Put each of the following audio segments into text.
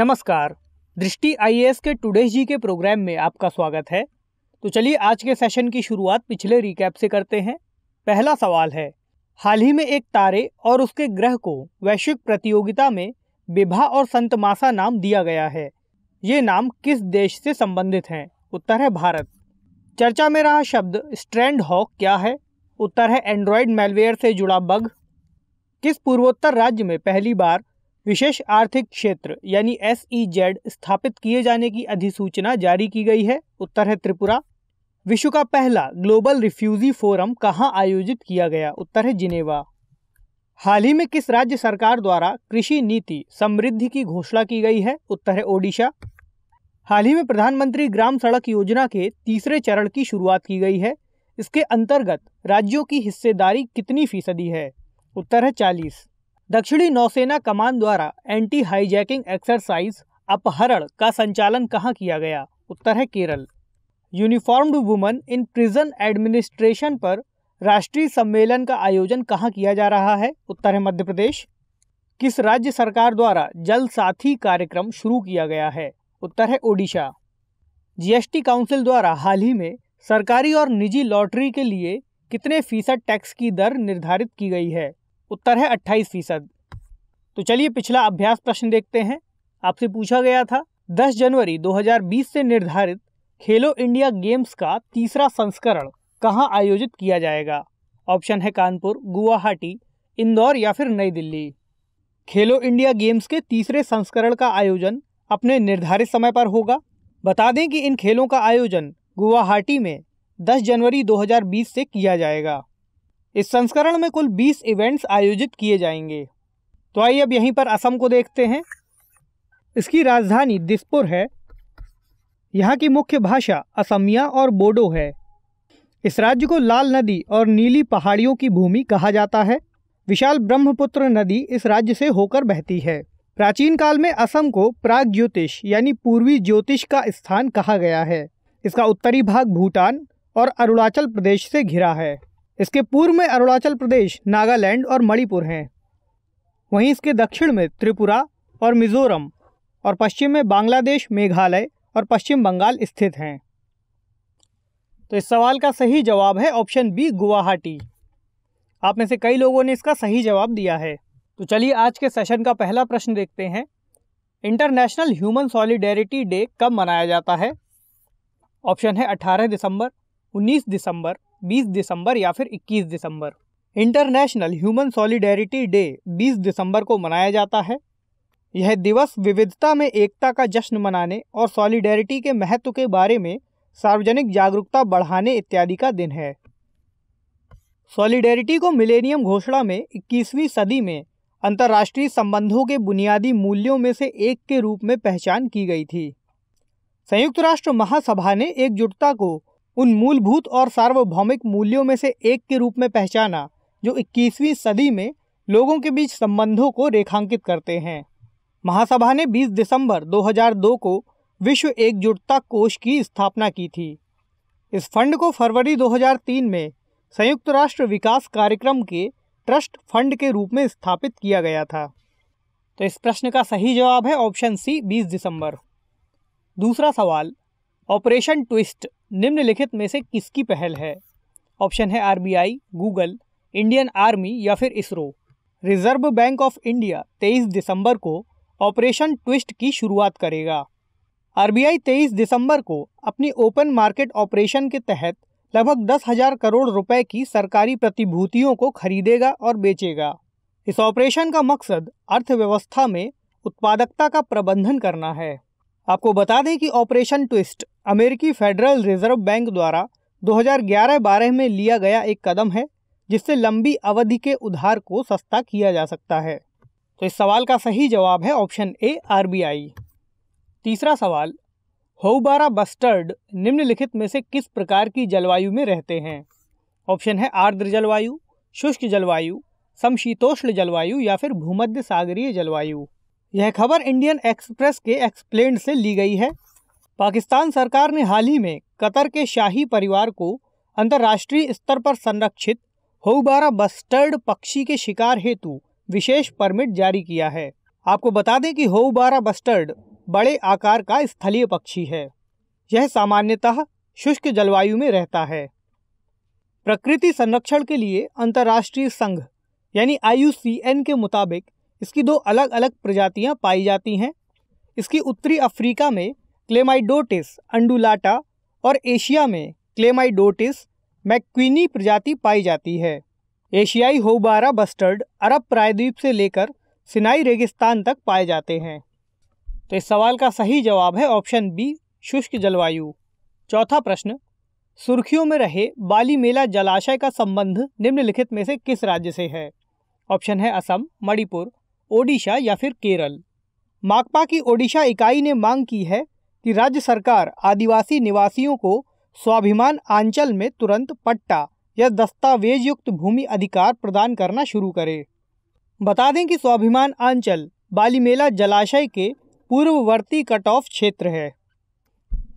नमस्कार दृष्टि आई के टुडे जी के प्रोग्राम में आपका स्वागत है तो चलिए आज के सेशन की शुरुआत पिछले रिकैप से करते हैं पहला सवाल है हाल ही में एक तारे और उसके ग्रह को वैश्विक प्रतियोगिता में विभा और संतमासा नाम दिया गया है ये नाम किस देश से संबंधित हैं उत्तर है भारत चर्चा में रहा शब्द स्ट्रैंड हॉक क्या है उत्तर है एंड्रॉयड मेलवेयर से जुड़ा बग किस पूर्वोत्तर राज्य में पहली बार विशेष आर्थिक क्षेत्र यानी एस e स्थापित किए जाने की अधिसूचना जारी की गई है उत्तर है त्रिपुरा विश्व का पहला ग्लोबल रिफ्यूजी फोरम कहाँ आयोजित किया गया उत्तर है जिनेवा हाल ही में किस राज्य सरकार द्वारा कृषि नीति समृद्धि की घोषणा की गई है उत्तर है ओडिशा हाल ही में प्रधानमंत्री ग्राम सड़क योजना के तीसरे चरण की शुरुआत की गई है इसके अंतर्गत राज्यों की हिस्सेदारी कितनी फीसदी है उत्तर है चालीस दक्षिणी नौसेना कमान द्वारा एंटी हाईजैकिंग एक्सरसाइज अपहरण का संचालन कहाँ किया गया उत्तर है Kerala uniformed woman in prison administration पर राष्ट्रीय सम्मेलन का आयोजन कहाँ किया जा रहा है उत्तर है मध्य प्रदेश किस राज्य सरकार द्वारा जल साथी कार्यक्रम शुरू किया गया है उत्तर है ओडिशा जीएसटी काउंसिल द्वारा हाल ही में सरकारी और निजी लॉटरी के लिए कितने फीसद टैक्स की दर निर्धारित की गई है उत्तर है अट्ठाईस फीसद तो चलिए पिछला अभ्यास प्रश्न देखते हैं आपसे पूछा गया था 10 जनवरी 2020 से निर्धारित खेलो इंडिया गेम्स का तीसरा संस्करण कहाँ आयोजित किया जाएगा ऑप्शन है कानपुर गुवाहाटी इंदौर या फिर नई दिल्ली खेलो इंडिया गेम्स के तीसरे संस्करण का आयोजन अपने निर्धारित समय पर होगा बता दें कि इन खेलों का आयोजन गुवाहाटी में 10 जनवरी 2020 से किया जाएगा इस संस्करण में कुल 20 इवेंट्स आयोजित किए जाएंगे तो आइए अब यहीं पर असम को देखते हैं इसकी राजधानी दिसपुर है यहाँ की मुख्य भाषा असमिया और बोडो है इस राज्य को लाल नदी और नीली पहाड़ियों की भूमि कहा जाता है विशाल ब्रह्मपुत्र नदी इस राज्य से होकर बहती है प्राचीन काल में असम को प्राग ज्योतिष यानी पूर्वी ज्योतिष का स्थान कहा गया है इसका उत्तरी भाग भूटान और अरुणाचल प्रदेश से घिरा है इसके पूर्व में अरुणाचल प्रदेश नागालैंड और मणिपुर हैं वहीं इसके दक्षिण में त्रिपुरा और मिजोरम और पश्चिम में बांग्लादेश मेघालय और पश्चिम बंगाल स्थित हैं तो इस सवाल का सही जवाब है ऑप्शन बी गुवाहाटी आप में से कई लोगों ने इसका सही जवाब दिया है तो चलिए आज के सेशन का पहला प्रश्न देखते हैं इंटरनेशनल ह्यूमन सॉलिडेरिटी डे कब मनाया जाता है ऑप्शन है 18 दिसंबर 19 दिसंबर 20 दिसंबर या फिर 21 दिसंबर इंटरनेशनल ह्यूमन सॉलिडेरिटी डे 20 दिसंबर को मनाया जाता है यह दिवस विविधता में एकता का जश्न मनाने और सॉलिडेरिटी के महत्व के बारे में सार्वजनिक जागरूकता बढ़ाने इत्यादि का दिन है सॉलिडेरिटी को मिलेनियम घोषणा में 21वीं सदी में अंतर्राष्ट्रीय संबंधों के बुनियादी मूल्यों में से एक के रूप में पहचान की गई थी संयुक्त राष्ट्र महासभा ने एकजुटता को उन मूलभूत और सार्वभौमिक मूल्यों में से एक के रूप में पहचाना जो 21वीं सदी में लोगों के बीच संबंधों को रेखांकित करते हैं महासभा ने 20 दिसंबर 2002 को विश्व एकजुटता कोष की स्थापना की थी इस फंड को फरवरी 2003 में संयुक्त राष्ट्र विकास कार्यक्रम के ट्रस्ट फंड के रूप में स्थापित किया गया था तो इस प्रश्न का सही जवाब है ऑप्शन सी 20 दिसंबर दूसरा सवाल ऑपरेशन ट्विस्ट निम्नलिखित में से किसकी पहल है ऑप्शन है आरबीआई, गूगल इंडियन आर्मी या फिर ISRO reserve bank of India 23 दिसंबर को ऑपरेशन ट्विस्ट की शुरुआत करेगा आरबीआई 23 दिसंबर को अपनी ओपन मार्केट ऑपरेशन के तहत लगभग दस हजार करोड़ रुपए की सरकारी प्रतिभूतियों को खरीदेगा और बेचेगा इस ऑपरेशन का मकसद अर्थव्यवस्था में उत्पादकता का प्रबंधन करना है आपको बता दें कि ऑपरेशन ट्विस्ट अमेरिकी फेडरल रिजर्व बैंक द्वारा 2011-12 में लिया गया एक कदम है जिससे लंबी अवधि के उधार को सस्ता किया जा सकता है तो इस सवाल का सही जवाब है ऑप्शन ए आर तीसरा सवाल होबारा बस्टर्ड निम्नलिखित में से किस प्रकार की जलवायु में रहते हैं ऑप्शन है आर्द्र जलवायु शुष्क जलवायु समशीतोष्ण जलवायु या फिर भूमध्य सागरीय जलवायु यह खबर इंडियन एक्सप्रेस के एक्सप्लेन से ली गई है पाकिस्तान सरकार ने हाल ही में कतर के शाही परिवार को अंतर्राष्ट्रीय स्तर पर संरक्षित होबारा बस्टर्ड पक्षी के शिकार हेतु विशेष परमिट जारी किया है आपको बता दें कि होबारा बस्टर्ड बड़े आकार का स्थलीय पक्षी है यह सामान्यतः शुष्क जलवायु में रहता है प्रकृति संरक्षण के लिए अंतर्राष्ट्रीय संघ यानी आई के मुताबिक इसकी दो अलग अलग प्रजातियां पाई जाती हैं इसकी उत्तरी अफ्रीका में क्लेमाइडोटिस अंडुलाटा और एशिया में क्लेमाइडोटिस मैक्विनी प्रजाति पाई जाती है एशियाई होबारा बस्टर्ड अरब प्रायद्वीप से लेकर सिनाई रेगिस्तान तक पाए जाते हैं तो इस सवाल का सही जवाब है ऑप्शन बी शुष्क जलवायु चौथा प्रश्न सुर्खियों में रहे बाली मेला जलाशय का संबंध निम्नलिखित में से किस राज्य से है ऑप्शन है असम मणिपुर ओडिशा या फिर केरल माकपा की ओडिशा इकाई ने मांग की है कि राज्य सरकार आदिवासी निवासियों को स्वाभिमान आंचल में तुरंत पट्टा या दस्तावेज युक्त भूमि अधिकार प्रदान करना शुरू करे बता दें कि स्वाभिमान आंचल बालीमेला जलाशय के पूर्ववर्ती कट ऑफ क्षेत्र है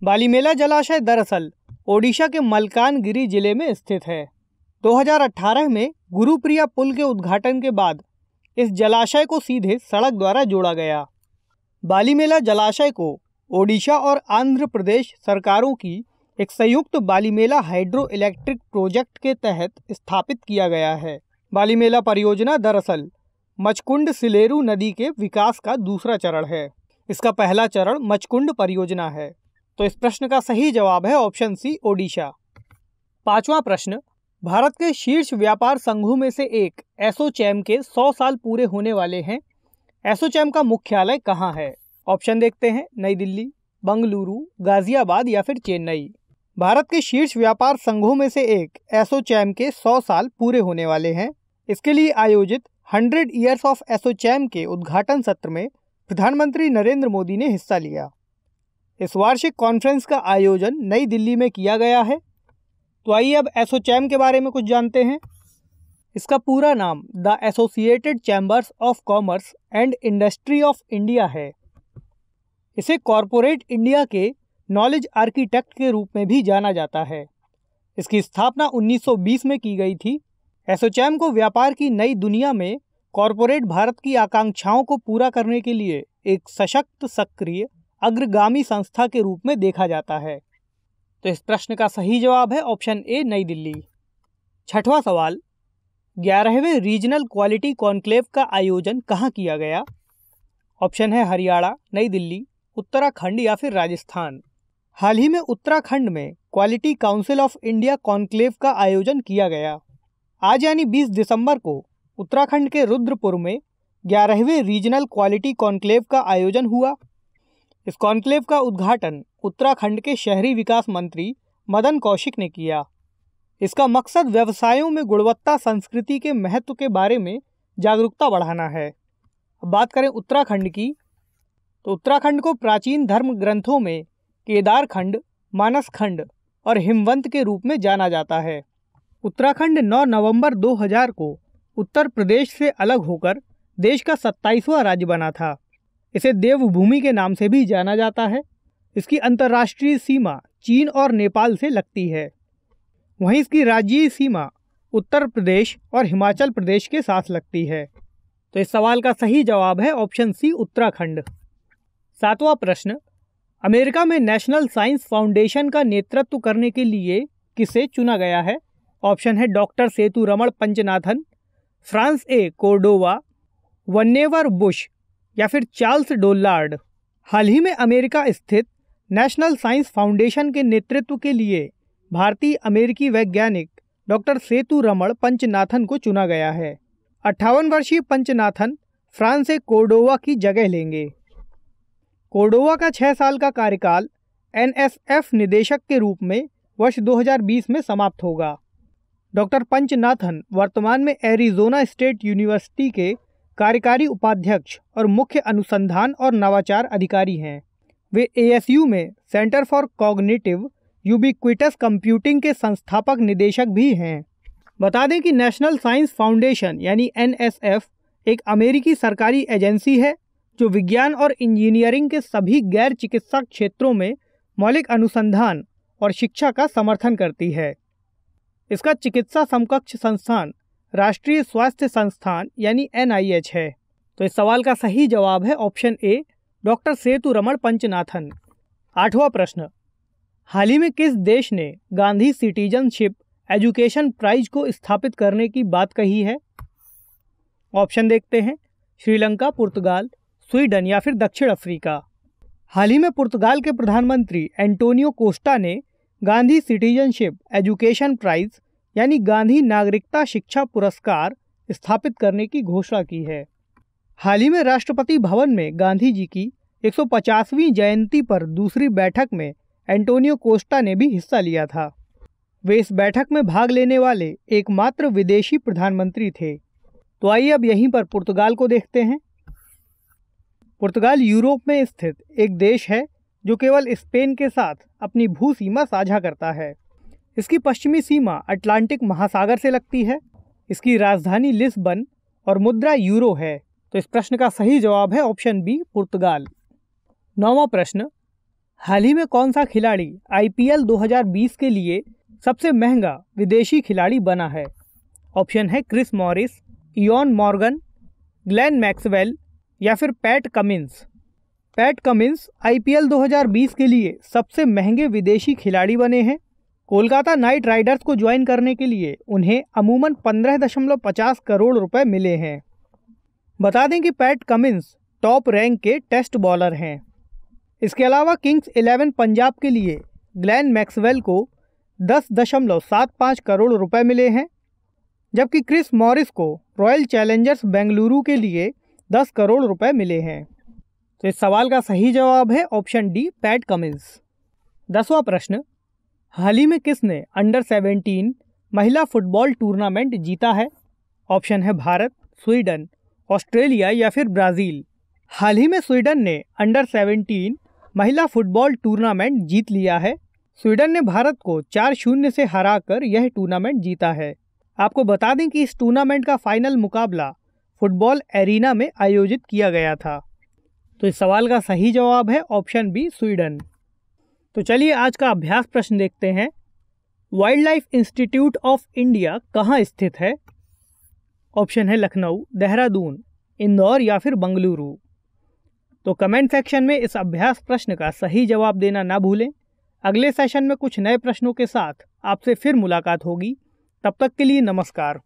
बालीमेला जलाशय दरअसल ओडिशा के मलकानगिरी जिले में स्थित है 2018 में गुरुप्रिया पुल के उद्घाटन के बाद इस जलाशय को सीधे सड़क द्वारा जोड़ा गया मेला जलाशय को ओडिशा और आंध्र प्रदेश सरकारों की एक संयुक्त बाली मेला हाइड्रो इलेक्ट्रिक प्रोजेक्ट के तहत स्थापित किया गया है बाली मेला परियोजना दरअसल मचकुंड सिलेरू नदी के विकास का दूसरा चरण है इसका पहला चरण मचकुंड परियोजना है तो इस प्रश्न का सही जवाब है ऑप्शन सी ओडिशा पांचवा प्रश्न भारत के शीर्ष व्यापार संघों में से एक एसोचैम के 100 साल पूरे होने वाले हैं एसोचैम का मुख्यालय कहाँ है ऑप्शन देखते हैं नई दिल्ली बंगलुरु गाजियाबाद या फिर चेन्नई भारत के शीर्ष व्यापार संघों में से एक एसोचैम के 100 साल पूरे होने वाले हैं इसके लिए आयोजित 100 ईयर्स ऑफ एसोचैम के उद्घाटन सत्र में प्रधानमंत्री नरेंद्र मोदी ने हिस्सा लिया इस वार्षिक कॉन्फ्रेंस का आयोजन नई दिल्ली में किया गया है तो आइए अब एसोचैम के बारे में कुछ जानते हैं इसका पूरा नाम the associated chambers of commerce and industry of India है इसे कॉरपोरेट इंडिया के नॉलेज आर्किटेक्ट के रूप में भी जाना जाता है इसकी स्थापना 1920 में की गई थी एसोचैम को व्यापार की नई दुनिया में कॉरपोरेट भारत की आकांक्षाओं को पूरा करने के लिए एक सशक्त सक्रिय अग्रगामी संस्था के रूप में देखा जाता है तो इस प्रश्न का सही जवाब है ऑप्शन ए नई दिल्ली छठवां सवाल ग्यारहवें रीजनल क्वालिटी कॉन्क्लेव का आयोजन कहाँ किया गया ऑप्शन है हरियाणा नई दिल्ली उत्तराखंड या फिर राजस्थान हाल ही में उत्तराखंड में quality council of India conclave का आयोजन किया गया आज यानी 20 दिसंबर को उत्तराखंड के रुद्रपुर में ग्यारहवें रीजनल क्वालिटी कॉन्क्लेव का आयोजन हुआ इस कॉन्क्लेव का उद्घाटन उत्तराखंड के शहरी विकास मंत्री मदन कौशिक ने किया इसका मकसद व्यवसायों में गुणवत्ता संस्कृति के महत्व के बारे में जागरूकता बढ़ाना है अब बात करें उत्तराखंड की तो उत्तराखंड को प्राचीन धर्म ग्रंथों में केदारखंड मानसखंड और हिमवंत के रूप में जाना जाता है उत्तराखंड 9 नवंबर 2000 को उत्तर प्रदेश से अलग होकर देश का सत्ताईसवां राज्य बना था इसे देवभूमि के नाम से भी जाना जाता है इसकी अंतर्राष्ट्रीय सीमा चीन और नेपाल से लगती है वहीं इसकी राज्य सीमा उत्तर प्रदेश और हिमाचल प्रदेश के साथ लगती है तो इस सवाल का सही जवाब है ऑप्शन सी उत्तराखंड सातवां प्रश्न अमेरिका में नेशनल साइंस फाउंडेशन का नेतृत्व करने के लिए किसे चुना गया है ऑप्शन है doctor Sethuraman Panchanathan France A Cordova Vannevar Bush या फिर चार्ल्स डोलार्ड हाल ही में अमेरिका स्थित नेशनल साइंस फाउंडेशन के नेतृत्व के लिए भारतीय अमेरिकी वैज्ञानिक डॉक्टर सेतु रमण पंचनाथन को चुना गया है अट्ठावन वर्षीय पंचनाथन फ्रांस से कोर्डोवा की जगह लेंगे कोर्डोवा का छः साल का कार्यकाल एन निदेशक के रूप में वर्ष 2020 में समाप्त होगा डॉक्टर पंचनाथन वर्तमान में एरिजोना स्टेट यूनिवर्सिटी के कार्यकारी उपाध्यक्ष और मुख्य अनुसंधान और नवाचार अधिकारी हैं वे एएसयू में centre for cognitive ubiquitous computing के संस्थापक निदेशक भी हैं बता दें कि नेशनल साइंस फाउंडेशन यानी एन एक अमेरिकी सरकारी एजेंसी है जो विज्ञान और इंजीनियरिंग के सभी गैर चिकित्सा क्षेत्रों में मौलिक अनुसंधान और शिक्षा का समर्थन करती है इसका चिकित्सा समकक्ष संस्थान राष्ट्रीय स्वास्थ्य संस्थान यानी एन है तो इस सवाल का सही जवाब है option A doctor Sethuraman Panchanathan आठवां प्रश्न हाल ही में किस देश ने गांधी सिटीजनशिप एजुकेशन प्राइज को स्थापित करने की बात कही है ऑप्शन देखते हैं श्रीलंका पुर्तगाल स्वीडन या फिर दक्षिण अफ्रीका हाल ही में पुर्तगाल के प्रधानमंत्री एंटोनियो कोस्टा ने गांधी सिटीजनशिप एजुकेशन प्राइज यानी गांधी नागरिकता शिक्षा पुरस्कार स्थापित करने की घोषणा की है हाल ही में राष्ट्रपति भवन में गांधी जी की 150वीं जयंती पर दूसरी बैठक में एंटोनियो कोस्टा ने भी हिस्सा लिया था वे इस बैठक में भाग लेने वाले एकमात्र विदेशी प्रधानमंत्री थे तो आइए अब यहीं पर पुर्तगाल को देखते हैं पुर्तगाल यूरोप में स्थित एक देश है जो केवल स्पेन के साथ अपनी भू सीमा साझा करता है इसकी पश्चिमी सीमा अटलांटिक महासागर से लगती है इसकी राजधानी लिस्बन और मुद्रा यूरो है तो इस प्रश्न का सही जवाब है ऑप्शन बी पुर्तगाल नौवा प्रश्न हाल ही में कौन सा खिलाड़ी आईपीएल 2020 के लिए सबसे महंगा विदेशी खिलाड़ी बना है ऑप्शन है Chris Morris Eoin Morgan Glenn Maxwell या फिर Pat Cummins Pat Cummins IPL 2020 के लिए सबसे महंगे विदेशी खिलाड़ी बने हैं कोलकाता नाइट राइडर्स को ज्वाइन करने के लिए उन्हें अमूमन पंद्रह दशमलव पचास करोड़ रुपए मिले हैं बता दें कि पैट कमिंस टॉप रैंक के टेस्ट बॉलर हैं इसके अलावा किंग्स इलेवन पंजाब के लिए ग्लैन मैक्सवेल को दस दशमलव सात पाँच करोड़ रुपए मिले हैं जबकि क्रिस मॉरिस को रॉयल चैलेंजर्स बेंगलुरु के लिए दस करोड़ रुपए मिले हैं तो इस सवाल का सही जवाब है ऑप्शन डी पैट कमिंस दसवां प्रश्न हाल ही में किसने अंडर सेवेंटीन महिला फुटबॉल टूर्नामेंट जीता है ऑप्शन है भारत स्वीडन ऑस्ट्रेलिया या फिर ब्राज़ील हाल ही में स्वीडन ने अंडर सेवेंटीन महिला फुटबॉल टूर्नामेंट जीत लिया है स्वीडन ने भारत को चार शून्य से हराकर यह टूर्नामेंट जीता है आपको बता दें कि इस टूर्नामेंट का फाइनल मुकाबला फुटबॉल एरिना में आयोजित किया गया था तो इस सवाल का सही जवाब है ऑप्शन बी स्वीडन तो चलिए आज का अभ्यास प्रश्न देखते हैं wildlife institute of India कहाँ स्थित है ऑप्शन है लखनऊ देहरादून इंदौर या फिर बंगलुरु तो कमेंट सेक्शन में इस अभ्यास प्रश्न का सही जवाब देना ना भूलें अगले सेशन में कुछ नए प्रश्नों के साथ आपसे फिर मुलाकात होगी तब तक के लिए नमस्कार